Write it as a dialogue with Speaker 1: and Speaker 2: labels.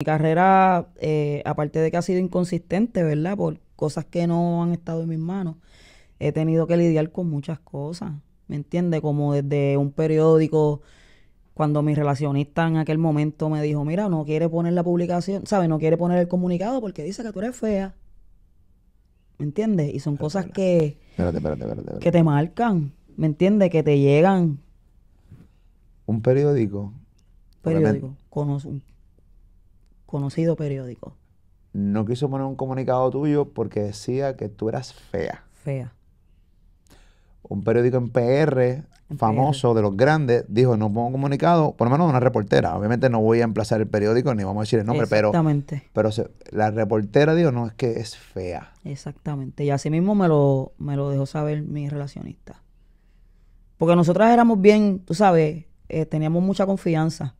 Speaker 1: mi carrera, eh, aparte de que ha sido inconsistente, ¿verdad? Por cosas que no han estado en mis manos, he tenido que lidiar con muchas cosas, ¿me entiendes? Como desde un periódico, cuando mi relacionista en aquel momento me dijo, mira, no quiere poner la publicación, ¿sabes? No quiere poner el comunicado porque dice que tú eres fea. ¿Me entiendes? Y son cosas que, espérate, espérate, que te marcan, ¿me entiendes? Que te llegan.
Speaker 2: Un periódico. Periódico,
Speaker 1: conozco un conocido periódico.
Speaker 2: No quiso poner un comunicado tuyo porque decía que tú eras fea. Fea. Un periódico en PR famoso de los grandes, dijo, no pongo un comunicado, por lo menos una reportera. Obviamente no voy a emplazar el periódico ni vamos a decir el nombre, pero, pero la reportera dijo, no, es que es fea.
Speaker 1: Exactamente. Y así mismo me lo, me lo dejó saber mi relacionista. Porque nosotras éramos bien, tú sabes, eh, teníamos mucha confianza.